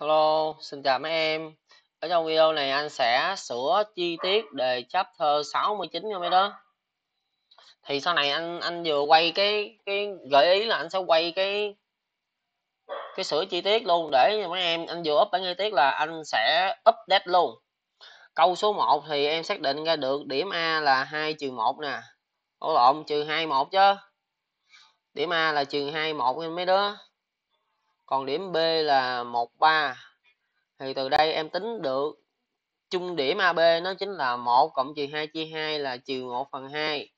Hello, xin chào mấy em. Ở trong video này anh sẽ sửa chi tiết đề chấp thơ 69 nha mấy đó. Thì sau này anh anh vừa quay cái cái gợi ý là anh sẽ quay cái cái sửa chi tiết luôn để cho mấy em anh vừa up bản chi tiết là anh sẽ update luôn. Câu số 1 thì em xác định ra được điểm A là 2 trừ 1 nè. Ủa lộn trừ 2 1 chứ. Điểm A là trừ 2 1 em mấy đứa còn điểm B là 13 thì từ đây em tính được trung điểm AB nó chính là 1 cộng trừ 2 chia 2 là trừ 1 phần 2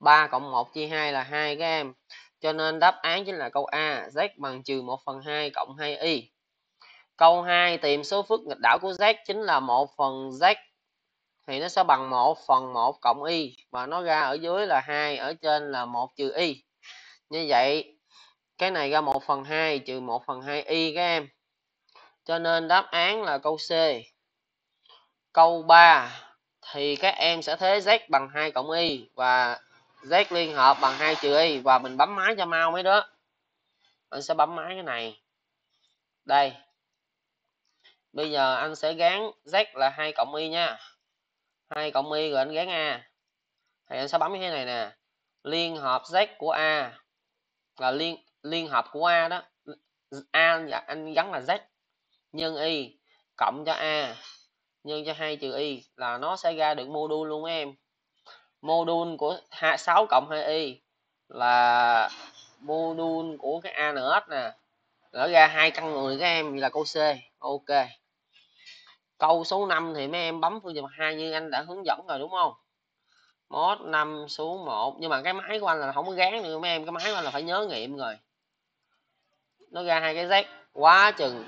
3 cộng 1 chia 2 là 2 các em cho nên đáp án chính là câu A Z bằng trừ 1 phần 2 cộng 2Y câu 2 tìm số phước nghịch đảo của Z chính là 1 phần Z thì nó sẽ bằng 1 phần 1 cộng Y và nó ra ở dưới là 2 ở trên là 1 trừ Y như vậy cái này ra 1 phần 2 trừ 1 phần 2 y các em cho nên đáp án là câu C câu 3 thì các em sẽ thế z bằng 2 cộng y và z liên hợp bằng 2 trừ y và mình bấm máy cho mau mấy đứa anh sẽ bấm máy cái này đây bây giờ anh sẽ gán z là 2 cộng y nha 2 cộng y rồi anh gán a thì anh sẽ bấm cái này nè liên hợp z của a là liên liên hợp của A đó A anh gắn là Z nhân Y cộng cho A nhân cho 2 trừ Y là nó sẽ ra được module luôn em module của 6 cộng 2Y là module của cái A nữa nè nó ra hai căn người các em là câu C ok câu số 5 thì mấy em bấm phương trình 2 như anh đã hướng dẫn rồi đúng không mốt 5 số 1 nhưng mà cái máy của anh là không có gán được mấy em cái máy của anh là phải nhớ nghiệm rồi nó ra hai cái rác quá chừng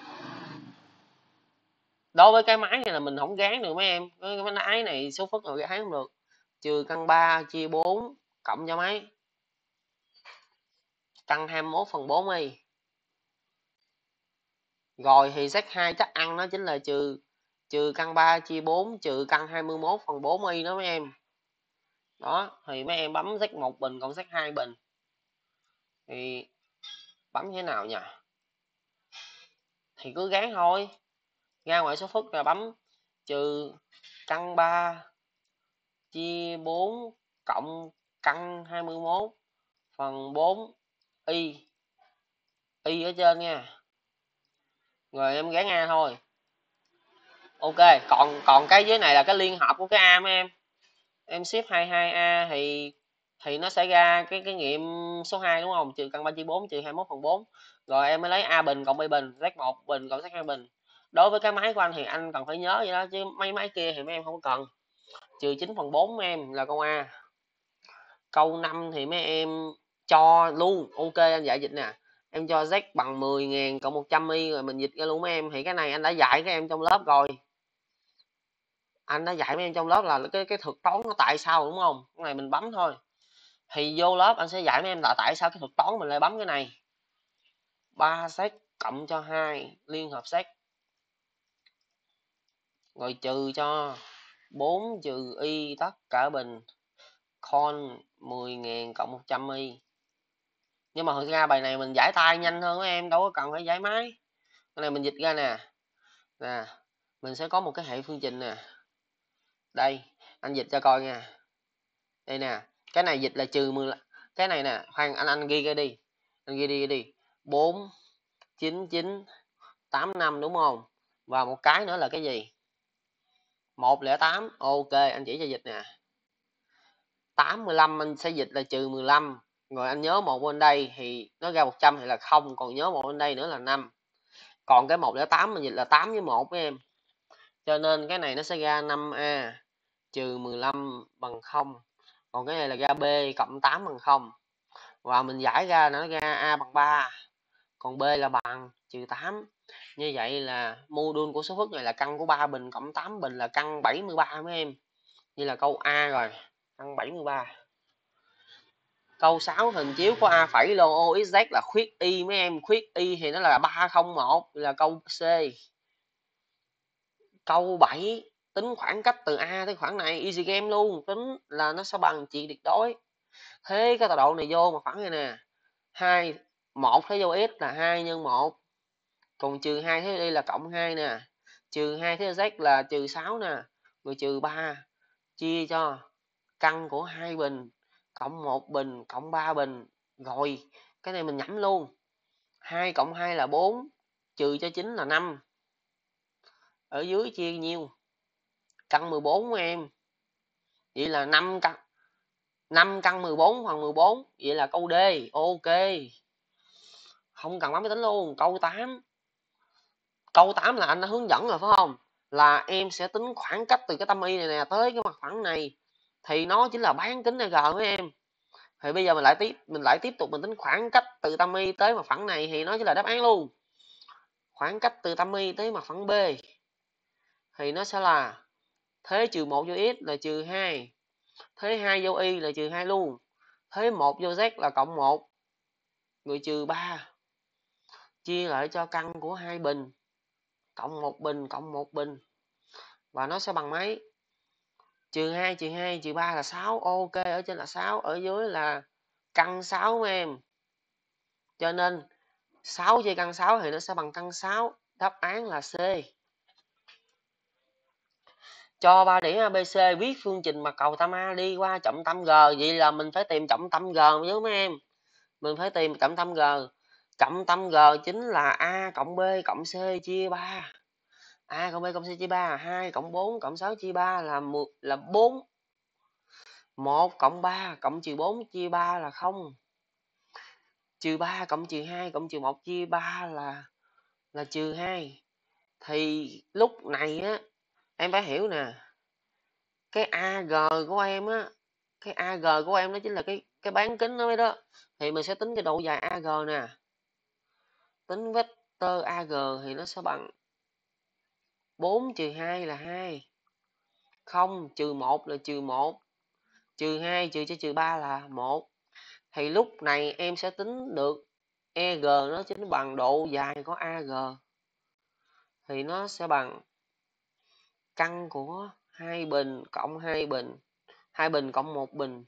đối với cái máy này là mình không gán được mấy em cái máy này số phức rồi gán không được trừ căn 3 chia 4 cộng cho máy căn 21 phần 4 đi rồi thì z 2 chắc ăn nó chính là trừ trừ căn 3 chia 4 trừ căn 21 phần 4 y đó mấy em đó thì mấy em bấm z 1 bình cộng z 2 bình thì bấm thế nào nhỉ thì cứ gán thôi ra ngoài số phức là bấm trừ căn 3 chia 4 cộng căn 21 phần 4 y y ở trên nha rồi em gán a thôi ok còn còn cái dưới này là cái liên hợp của cái a mấy em em ship 22a thì thì nó sẽ ra cái cái nghiệm số 2 đúng không trừ căn 3 chia 4 trừ 21 phần 4 rồi em mới lấy a bình cộng b bình z 1 bình cộng z 2 bình đối với cái máy của anh thì anh cần phải nhớ vậy đó chứ mấy máy kia thì mấy em không cần trừ 9 phần 4 em là câu a câu 5 thì mấy em cho luôn ok anh giải dịch nè em cho z bằng 10.000 cộng 100 y rồi mình dịch ra luôn mấy em thì cái này anh đã dạy các em trong lớp rồi anh đã dạy mấy em trong lớp là cái cái thực toán nó tại sao đúng không cái này mình bấm thôi thì vô lớp anh sẽ dạy mấy em là tại sao cái thuật toán mình lại bấm cái này 3 sec cộng cho 2 liên hợp sec rồi trừ cho 4 trừ y tất cả bình con 10.000 cộng 100 y nhưng mà thực ra bài này mình giải tay nhanh hơn các em đâu có cần phải giải máy cái này mình dịch ra nè nè mình sẽ có một cái hệ phương trình nè đây anh dịch cho coi nha đây nè cái này dịch là trừ 10 cái này nè khoan anh anh ghi cái đi anh ghi đi đi bốn chín chín tám năm đúng không và một cái nữa là cái gì 108 ok anh chỉ cho dịch nè 85 anh sẽ dịch là trừ 15 rồi anh nhớ một bên đây thì nó ra 100 thì là không còn nhớ một bên đây nữa là 5 còn cái 108 mình dịch là 8 với 1 với em cho nên cái này nó sẽ ra 5A trừ 15 bằng 0 còn cái này là ra b cộng 8 bằng 0 và mình giải ra nó ra a bằng 3 còn b là bằng trừ 8 như vậy là mô của số phức này là căn của 3 bình cộng 8 bình là căn 73 mấy em như là câu A rồi căn 73 câu 6 hình chiếu của A phẩy lô OXZ là khuyết Y mấy em khuyết Y thì nó là 301 là câu C câu 7 tính khoảng cách từ a tới khoảng này easy game luôn tính là nó sẽ bằng trị tuyệt đối thế cái tọa độ này vô mà khoảng này nè hai một thế vô x là hai nhân một còn trừ hai thế đi là cộng hai nè trừ hai thế z là trừ sáu nè rồi trừ ba chia cho căn của hai bình cộng một bình cộng ba bình rồi cái này mình nhẩm luôn hai cộng hai là bốn trừ cho chín là năm ở dưới chia nhiêu căn 14 em vậy là 5 căn 5 căn 14 phần 14 vậy là câu D ok không cần bấm máy tính luôn câu 8 câu 8 là anh đã hướng dẫn rồi phải không là em sẽ tính khoảng cách từ cái tâm y này nè tới cái mặt phẳng này thì nó chính là bán kính AG với em thì bây giờ mình lại tiếp mình lại tiếp tục mình tính khoảng cách từ tâm y tới mặt phẳng này thì nó chính là đáp án luôn khoảng cách từ tâm y tới mặt phẳng B thì nó sẽ là thế trừ 1 vô x là trừ 2 thế 2 vô y là trừ 2 luôn thế 1 vô z là cộng 1 rồi trừ 3 chia lại cho căn của hai bình cộng một bình cộng một bình và nó sẽ bằng mấy trừ 2 trừ 2 trừ 3 là 6 ok ở trên là 6 ở dưới là căn 6 em cho nên 6 chia căn 6 thì nó sẽ bằng căn 6 đáp án là C cho ba đĩa abc viết phương trình mặt cầu tam a đi qua trọng tâm g vậy là mình phải tìm trọng tâm g nhớ mấy em mình phải tìm trọng tâm g trọng tâm g chính là a cộng b cộng c chia ba a cộng b cộng c chia ba là hai cộng bốn cộng sáu chia ba là một là bốn một cộng ba cộng trừ bốn chia ba là không trừ ba cộng trừ hai cộng trừ một chia ba là là trừ hai thì lúc này á em phải hiểu nè cái ag của em á cái ag của em đó chính là cái cái bán kính đó mới đó thì mình sẽ tính cái độ dài ag nè tính vector ag thì nó sẽ bằng 4 trừ 2 là 2 0 trừ 1 là trừ 1 trừ 2 trừ cho trừ 3 là 1 thì lúc này em sẽ tính được EG nó chính bằng độ dài của AG thì nó sẽ bằng căn của hai bình cộng hai bình hai bình cộng một bình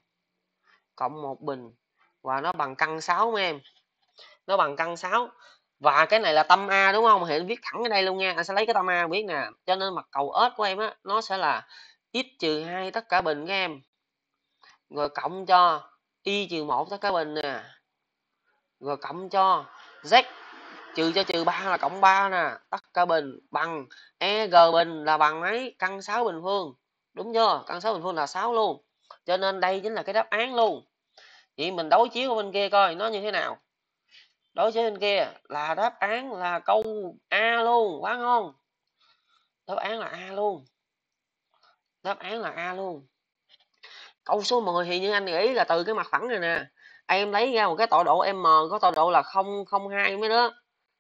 cộng một bình và nó bằng căn 6 mấy em nó bằng căn 6 và cái này là tâm a đúng không thì viết thẳng ở đây luôn nha anh sẽ lấy cái tâm a biết nè cho nên mặt cầu ớt của em á nó sẽ là x trừ hai tất cả bình các em rồi cộng cho y trừ một tất cả bình nè rồi cộng cho z trừ cho trừ 3 là cộng 3 nè tất cả bình bằng e g bình là bằng mấy căn 6 bình phương đúng chưa căn 6 bình phương là 6 luôn cho nên đây chính là cái đáp án luôn vậy mình đối chiếu ở bên kia coi nó như thế nào đối chiếu bên kia là đáp án là câu a luôn quá ngon đáp án là a luôn đáp án là a luôn câu số 10 thì như anh nghĩ là từ cái mặt phẳng này nè em lấy ra một cái tọa độ m có tọa độ là 002 mấy đó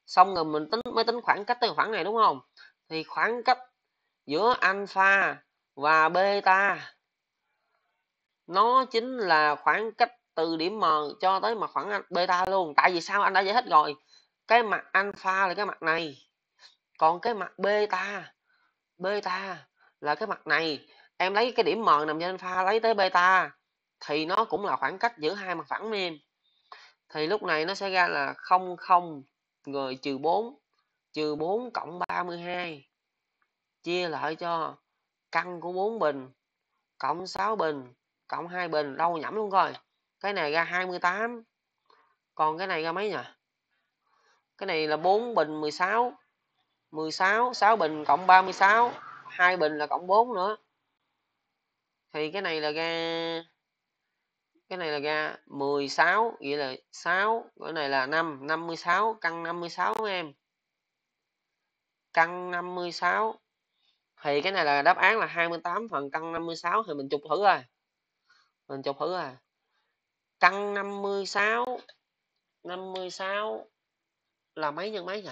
xong rồi mình tính mới tính khoảng cách từ khoảng này đúng không thì khoảng cách giữa alpha và beta nó chính là khoảng cách từ điểm M cho tới mặt khoảng beta luôn tại vì sao anh đã giải thích rồi cái mặt alpha là cái mặt này còn cái mặt beta beta là cái mặt này em lấy cái điểm M nằm trên alpha lấy tới beta thì nó cũng là khoảng cách giữa hai mặt phẳng em thì lúc này nó sẽ ra là không không rồi trừ 4 trừ 4 cộng 32 chia lại cho căn của 4 bình cộng 6 bình cộng 2 bình đâu nhẩm luôn coi cái này ra 28 còn cái này ra mấy nhỉ cái này là 4 bình 16 16 6 bình cộng 36 2 bình là cộng 4 nữa thì cái này là ra cái này là ra 16 nghĩa là 6 cái này là 5 56 căn 56 các em căn 56 thì cái này là đáp án là 28 phần căn 56 thì mình chụp thử rồi mình chụp thử rồi căn 56 56 là mấy nhân mấy nhỉ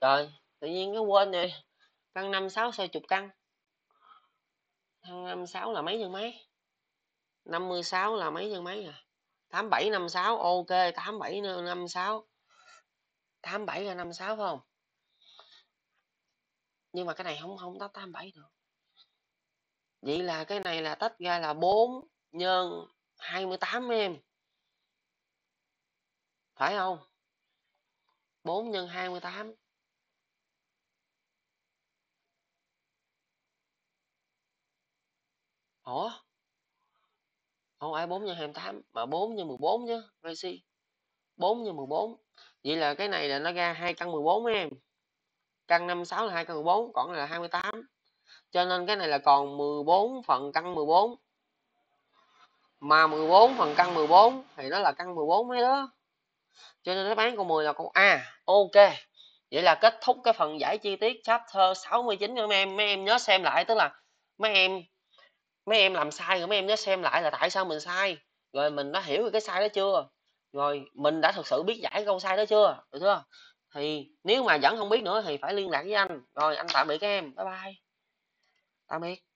trời tự nhiên cái quên rồi căn năm sáu sao chục căn căn năm sáu là mấy nhân mấy 56 là mấy nhân mấy à 8756 ok 8756 87 là 56 phải không nhưng mà cái này không không tách 87 được vậy là cái này là tách ra là 4 nhân 28 em phải không 4 nhân 28 Ủa? Không ai 4 nhân 28 mà 4 nhân 14 chứ, Messi. 4 nhân 14. Vậy là cái này là nó ra hai căn 14 em. Căn 56 là hai căn 14, còn là 28. Cho nên cái này là còn 14 phần căn 14. Mà 14 phần căn 14 thì nó là căn 14 mấy đó. Cho nên đáp án của 10 là câu A. Ok. Vậy là kết thúc cái phần giải chi tiết chapter 69 mấy em. Mấy em nhớ xem lại tức là mấy em mấy em làm sai rồi mấy em nhớ xem lại là tại sao mình sai rồi mình đã hiểu cái sai đó chưa rồi mình đã thực sự biết giải câu sai đó chưa được chưa thì nếu mà vẫn không biết nữa thì phải liên lạc với anh rồi anh tạm biệt các em bye bye tạm biệt